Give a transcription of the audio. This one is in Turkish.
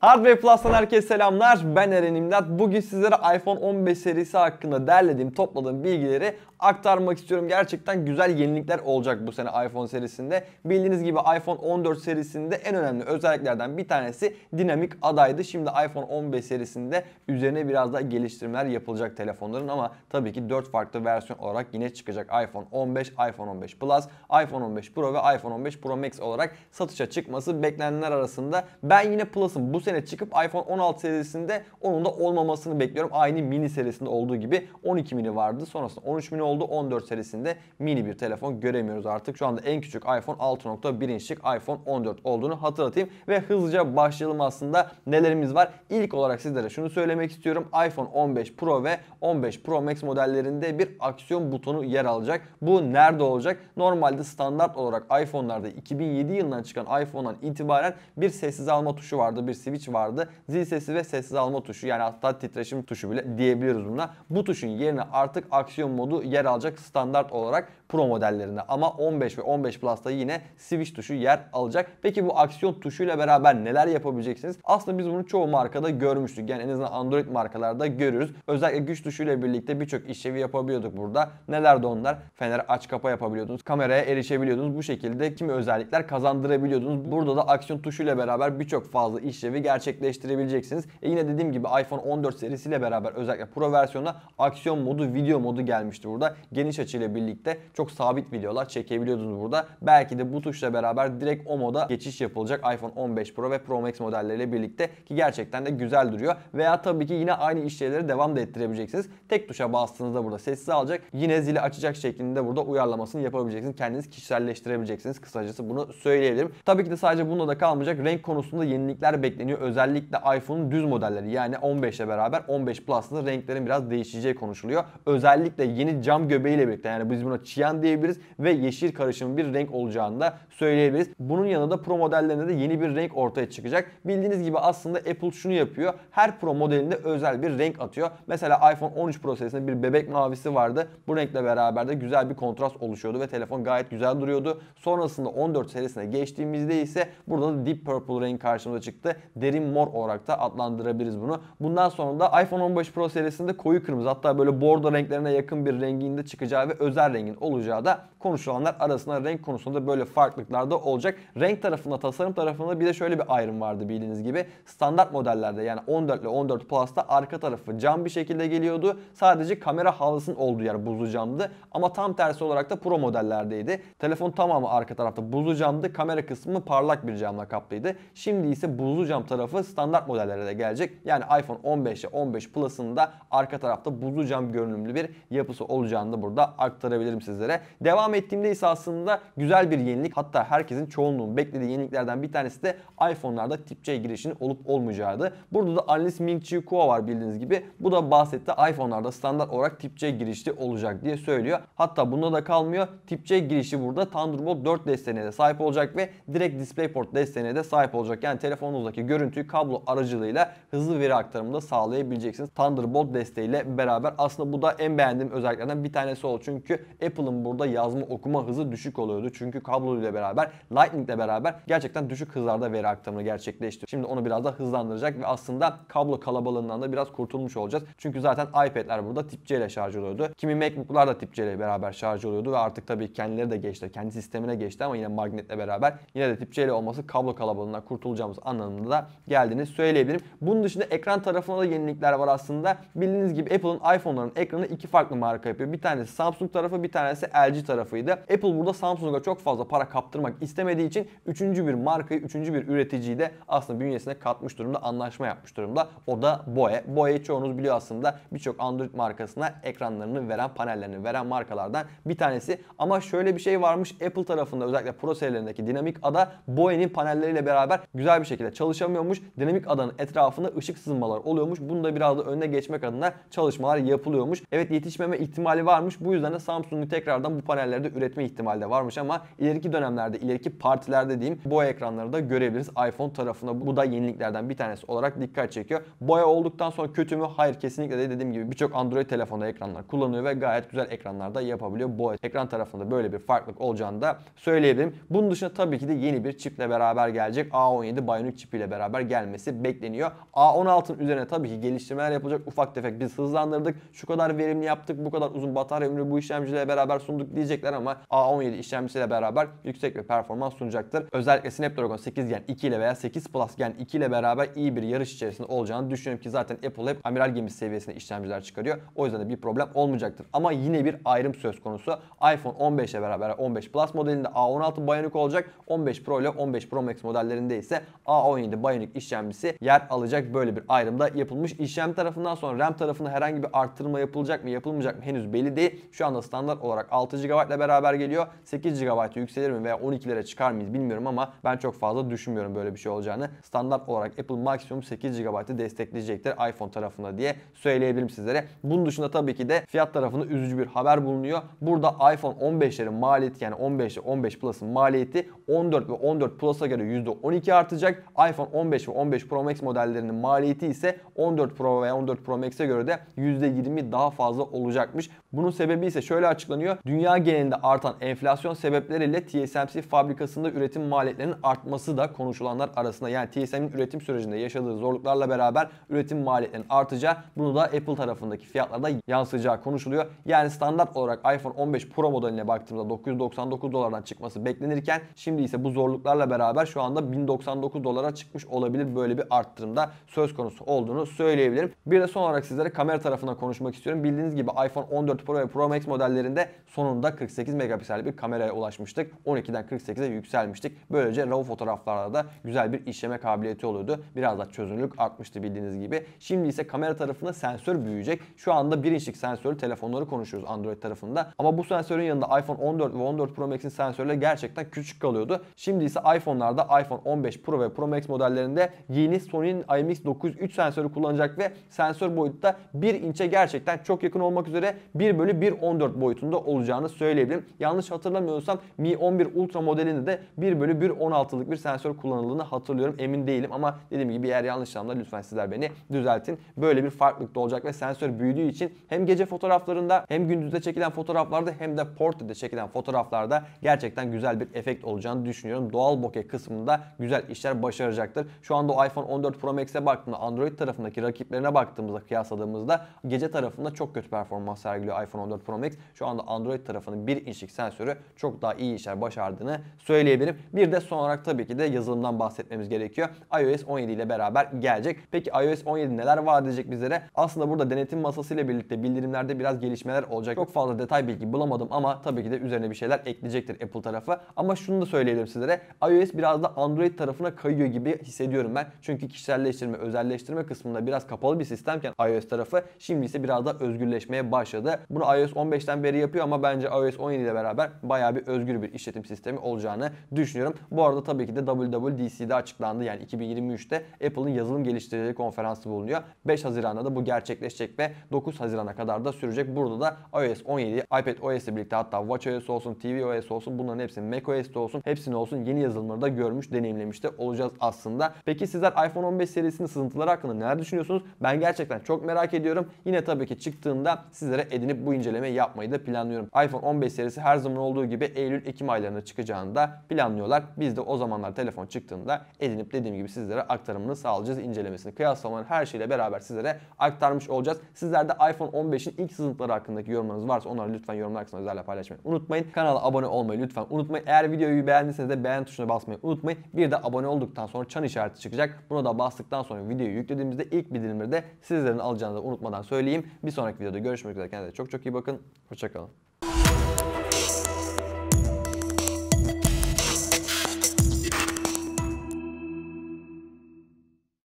Hardware Plus'tan herkese selamlar. Ben Eren İmdat. Bugün sizlere iPhone 15 serisi hakkında derlediğim, topladığım bilgileri aktarmak istiyorum. Gerçekten güzel yenilikler olacak bu sene iPhone serisinde. Bildiğiniz gibi iPhone 14 serisinde en önemli özelliklerden bir tanesi dinamik adaydı. Şimdi iPhone 15 serisinde üzerine biraz daha geliştirmeler yapılacak telefonların ama tabii ki 4 farklı versiyon olarak yine çıkacak. iPhone 15, iPhone 15 Plus, iPhone 15 Pro ve iPhone 15 Pro Max olarak satışa çıkması beklenenler arasında. Ben yine Plus'ın bu sene çıkıp iPhone 16 serisinde onun da olmamasını bekliyorum. Aynı mini serisinde olduğu gibi 12 mini vardı. Sonrasında 13 mini oldu. 14 serisinde mini bir telefon göremiyoruz artık. Şu anda en küçük iPhone 6.1 inçlik iPhone 14 olduğunu hatırlatayım. Ve hızlıca başlayalım aslında nelerimiz var. İlk olarak sizlere şunu söylemek istiyorum. iPhone 15 Pro ve 15 Pro Max modellerinde bir aksiyon butonu yer alacak. Bu nerede olacak? Normalde standart olarak iPhone'larda 2007 yılından çıkan iPhone'dan itibaren bir sessiz alma tuşu vardı. Bir switch başlangıç vardı. Zil sesi ve sessiz alma tuşu yani hatta titreşim tuşu bile diyebiliriz buna. Bu tuşun yerine artık aksiyon modu yer alacak standart olarak Pro modellerinde ama 15 ve 15 Plus'ta yine Switch tuşu yer alacak. Peki bu aksiyon tuşuyla beraber neler yapabileceksiniz? Aslında biz bunu çoğu markada görmüştük. Yani en azından Android markalarda görürüz. Özellikle güç tuşuyla birlikte birçok işlevi yapabiliyorduk burada. Nelerdi onlar? Fener aç kapa yapabiliyordunuz. Kameraya erişebiliyordunuz. Bu şekilde kimi özellikler kazandırabiliyordunuz. Burada da aksiyon tuşuyla beraber birçok fazla işlevi gerçekleştirebileceksiniz. E yine dediğim gibi iPhone 14 serisiyle beraber özellikle Pro versiyonuna aksiyon modu, video modu gelmişti burada. Geniş açıyla birlikte çok sabit videolar çekebiliyordunuz burada. Belki de bu tuşla beraber direkt o moda geçiş yapılacak iPhone 15 Pro ve Pro Max modelleriyle birlikte ki gerçekten de güzel duruyor. Veya tabii ki yine aynı işlevleri devam da ettirebileceksiniz. Tek tuşa bastığınızda burada sessiz alacak. Yine zili açacak şeklinde burada uyarlamasını yapabileceksiniz. Kendiniz kişiselleştirebileceksiniz. Kısacası bunu söyleyebilirim. Tabii ki de sadece bununla da kalmayacak. Renk konusunda yenilikler bekleniyor. Özellikle iPhone'un düz modelleri yani 15 ile beraber 15 Plus'ın renklerin biraz değişeceği konuşuluyor. Özellikle yeni cam göbeğiyle birlikte yani biz buna çiyan diyebiliriz ve yeşil karışımı bir renk olacağını da söyleyebiliriz. Bunun yanında Pro modellerinde de yeni bir renk ortaya çıkacak. Bildiğiniz gibi aslında Apple şunu yapıyor. Her Pro modelinde özel bir renk atıyor. Mesela iPhone 13 Pro serisinde bir bebek mavisi vardı. Bu renkle beraber de güzel bir kontrast oluşuyordu ve telefon gayet güzel duruyordu. Sonrasında 14 serisine geçtiğimizde ise burada da Deep Purple renk karşımıza çıktı. De derin mor olarak da adlandırabiliriz bunu. Bundan sonra da iPhone 15 Pro serisinde koyu kırmızı hatta böyle bordo renklerine yakın bir renginde çıkacağı ve özel rengin olacağı da konuşulanlar arasında renk konusunda böyle farklılıklar da olacak. Renk tarafında tasarım tarafında bir de şöyle bir ayrım vardı bildiğiniz gibi. Standart modellerde yani 14 ile 14 Plus'ta arka tarafı cam bir şekilde geliyordu. Sadece kamera havlasının olduğu yer buzlu camdı. Ama tam tersi olarak da Pro modellerdeydi. Telefon tamamı arka tarafta buzlu camdı. Kamera kısmı parlak bir camla kaplıydı. Şimdi ise buzlu cam tarafı tarafı standart modellere de gelecek. Yani iPhone 15 ve 15 Plus'ın da arka tarafta buzlu cam görünümlü bir yapısı olacağını da burada aktarabilirim sizlere. Devam ettiğimde ise aslında güzel bir yenilik hatta herkesin çoğunluğun beklediği yeniliklerden bir tanesi de iPhone'larda tip C girişinin olup olmayacağıydı. Burada da Alice Ming Chi Kuo var bildiğiniz gibi. Bu da bahsetti iPhone'larda standart olarak tip C girişli olacak diye söylüyor. Hatta bunda da kalmıyor. Tip C girişi burada Thunderbolt 4 desteğine de sahip olacak ve direkt DisplayPort desteğine de sahip olacak. Yani telefonunuzdaki görüntü görüntüyü kablo aracılığıyla hızlı veri aktarımı da sağlayabileceksiniz. Thunderbolt desteğiyle beraber aslında bu da en beğendiğim özelliklerden bir tanesi oldu. Çünkü Apple'ın burada yazma okuma hızı düşük oluyordu. Çünkü kablo ile beraber Lightning ile beraber gerçekten düşük hızlarda veri aktarımını gerçekleştiriyor. Şimdi onu biraz da hızlandıracak ve aslında kablo kalabalığından da biraz kurtulmuş olacağız. Çünkü zaten iPad'ler burada tip C ile şarj oluyordu. Kimi MacBook'lar da tip C ile beraber şarj oluyordu ve artık tabii kendileri de geçti. Kendi sistemine geçti ama yine magnetle beraber yine de tip C ile olması kablo kalabalığından kurtulacağımız anlamında da geldiğini söyleyebilirim. Bunun dışında ekran tarafında da yenilikler var aslında. Bildiğiniz gibi Apple'ın iPhone'larının ekranı iki farklı marka yapıyor. Bir tanesi Samsung tarafı bir tanesi LG tarafıydı. Apple burada Samsung'a çok fazla para kaptırmak istemediği için üçüncü bir markayı, üçüncü bir üreticiyi de aslında bünyesine katmış durumda, anlaşma yapmış durumda. O da Boe. Boe'yi çoğunuz biliyor aslında birçok Android markasına ekranlarını veren, panellerini veren markalardan bir tanesi. Ama şöyle bir şey varmış Apple tarafında özellikle Pro serilerindeki dinamik ada Boe'nin panelleriyle beraber güzel bir şekilde çalışamıyor yaşanıyormuş. Dinamik adanın etrafında ışık sızmaları oluyormuş. Bunu da biraz da önüne geçmek adına çalışmalar yapılıyormuş. Evet yetişmeme ihtimali varmış. Bu yüzden de Samsung'u tekrardan bu panellerde üretme ihtimali de varmış ama ileriki dönemlerde, ileriki partilerde diyeyim boya ekranları da görebiliriz. iPhone tarafında bu da yeniliklerden bir tanesi olarak dikkat çekiyor. Boya olduktan sonra kötü mü? Hayır kesinlikle de dediğim gibi birçok Android telefonda ekranlar kullanıyor ve gayet güzel ekranlarda yapabiliyor. Boya ekran tarafında böyle bir farklılık olacağını da söyleyebilirim. Bunun dışında tabii ki de yeni bir çiple beraber gelecek. A17 Bionic çipiyle beraber beraber gelmesi bekleniyor. A16'ın üzerine tabii ki geliştirmeler yapılacak ufak tefek. Biz hızlandırdık, şu kadar verimli yaptık, bu kadar uzun batarya ömrü bu işlemciyle beraber sunduk diyecekler ama A17 işlemcisiyle beraber yüksek bir performans sunacaktır. Özellikle Snapdragon 8 Gen 2 ile veya 8 Plus Gen 2 ile beraber iyi bir yarış içerisinde olacağını düşünüyorum ki zaten Apple hep amiral gemisi seviyesinde işlemciler çıkarıyor. O yüzden de bir problem olmayacaktır. Ama yine bir ayrım söz konusu. iPhone 15 ile beraber 15 Plus modelinde A16 Bionic olacak. 15 Pro ile 15 Pro Max modellerinde ise A17 Bionic yönelik işlemcisi yer alacak böyle bir ayrımda yapılmış. İşlem tarafından sonra RAM tarafında herhangi bir arttırma yapılacak mı yapılmayacak mı henüz belli değil. Şu anda standart olarak 6 GB ile beraber geliyor. 8 GB yükselir mi veya 12'lere çıkar mıyız bilmiyorum ama ben çok fazla düşünmüyorum böyle bir şey olacağını. Standart olarak Apple maksimum 8 GB'ı destekleyecektir iPhone tarafında diye söyleyebilirim sizlere. Bunun dışında tabii ki de fiyat tarafında üzücü bir haber bulunuyor. Burada iPhone 15'lerin maliyeti yani 15 15 Plus'ın maliyeti 14 ve 14 Plus'a göre %12 artacak. iPhone 15 15 ve 15 Pro Max modellerinin maliyeti ise 14 Pro veya 14 Pro Max'e göre de %20 daha fazla olacakmış. Bunun sebebi ise şöyle açıklanıyor. Dünya genelinde artan enflasyon sebepleriyle TSMC fabrikasında üretim maliyetlerinin artması da konuşulanlar arasında. Yani TSMC'nin üretim sürecinde yaşadığı zorluklarla beraber üretim maliyetlerinin artacağı bunu da Apple tarafındaki fiyatlarda yansıyacağı konuşuluyor. Yani standart olarak iPhone 15 Pro modeline baktığımızda 999 dolardan çıkması beklenirken şimdi ise bu zorluklarla beraber şu anda 1099 dolara çıkmış olan olabilir. Böyle bir arttırımda söz konusu olduğunu söyleyebilirim. Bir de son olarak sizlere kamera tarafından konuşmak istiyorum. Bildiğiniz gibi iPhone 14 Pro ve Pro Max modellerinde sonunda 48 megapiksel bir kameraya ulaşmıştık. 12'den 48'e yükselmiştik. Böylece RAW fotoğraflarda da güzel bir işleme kabiliyeti oluyordu. Biraz da çözünürlük artmıştı bildiğiniz gibi. Şimdi ise kamera tarafında sensör büyüyecek. Şu anda 1 inçlik sensörlü telefonları konuşuyoruz Android tarafında. Ama bu sensörün yanında iPhone 14 ve 14 Pro Max'in sensörleri gerçekten küçük kalıyordu. Şimdi ise iPhone'larda iPhone 15 Pro ve Pro Max modellerinde sensörlerinde yeni Sony'nin IMX903 sensörü kullanacak ve sensör boyutu da 1 inçe gerçekten çok yakın olmak üzere 1 bölü 1.14 boyutunda olacağını söyleyebilirim. Yanlış hatırlamıyorsam Mi 11 Ultra modelinde de 1 bölü 1.16'lık bir sensör kullanıldığını hatırlıyorum. Emin değilim ama dediğim gibi eğer yanlışlamda lütfen sizler beni düzeltin. Böyle bir farklılık olacak ve sensör büyüdüğü için hem gece fotoğraflarında hem gündüzde çekilen fotoğraflarda hem de portrede çekilen fotoğraflarda gerçekten güzel bir efekt olacağını düşünüyorum. Doğal bokeh kısmında güzel işler başaracaktır. Şu anda iPhone 14 Pro Max'e baktığımda Android tarafındaki rakiplerine baktığımızda kıyasladığımızda gece tarafında çok kötü performans sergiliyor iPhone 14 Pro Max. Şu anda Android tarafının 1 inçlik sensörü çok daha iyi işler başardığını söyleyebilirim. Bir de son olarak tabii ki de yazılımdan bahsetmemiz gerekiyor. iOS 17 ile beraber gelecek. Peki iOS 17 neler vaat edecek bizlere? Aslında burada denetim masası ile birlikte bildirimlerde biraz gelişmeler olacak. Çok fazla detay bilgi bulamadım ama tabii ki de üzerine bir şeyler ekleyecektir Apple tarafı. Ama şunu da söyleyelim sizlere. iOS biraz da Android tarafına kayıyor gibi hissediyorum hissediyorum ben. Çünkü kişiselleştirme, özelleştirme kısmında biraz kapalı bir sistemken iOS tarafı şimdi ise biraz daha özgürleşmeye başladı. Bunu iOS 15'ten beri yapıyor ama bence iOS 17 ile beraber bayağı bir özgür bir işletim sistemi olacağını düşünüyorum. Bu arada tabii ki de WWDC'de açıklandı. Yani 2023'te Apple'ın yazılım geliştiricileri konferansı bulunuyor. 5 Haziran'da da bu gerçekleşecek ve 9 Haziran'a kadar da sürecek. Burada da iOS 17, iPad OS ile birlikte hatta WatchOS olsun, tvOS olsun bunların hepsi macOS'te olsun hepsini olsun yeni yazılımları da görmüş, deneyimlemiş de olacağız aslında. Peki sizler iPhone 15 serisinin sızıntıları hakkında neler düşünüyorsunuz? Ben gerçekten çok merak ediyorum. Yine tabii ki çıktığında sizlere edinip bu incelemeyi yapmayı da planlıyorum. iPhone 15 serisi her zaman olduğu gibi Eylül-Ekim aylarında çıkacağını da planlıyorlar. Biz de o zamanlar telefon çıktığında edinip dediğim gibi sizlere aktarımını sağlayacağız. incelemesini, kıyaslamaları her şeyle beraber sizlere aktarmış olacağız. Sizler de iPhone 15'in ilk sızıntıları hakkındaki yorumlarınız varsa onları lütfen yorumlar kısmına özellikle paylaşmayı unutmayın. Kanala abone olmayı lütfen unutmayın. Eğer videoyu beğendiyseniz de beğen tuşuna basmayı unutmayın. Bir de abone olduktan sonra çan işareti işareti çıkacak. Buna da bastıktan sonra videoyu yüklediğimizde ilk bildirimleri de sizlerin alacağını da unutmadan söyleyeyim. Bir sonraki videoda görüşmek üzere. Kendinize çok çok iyi bakın. Hoşçakalın.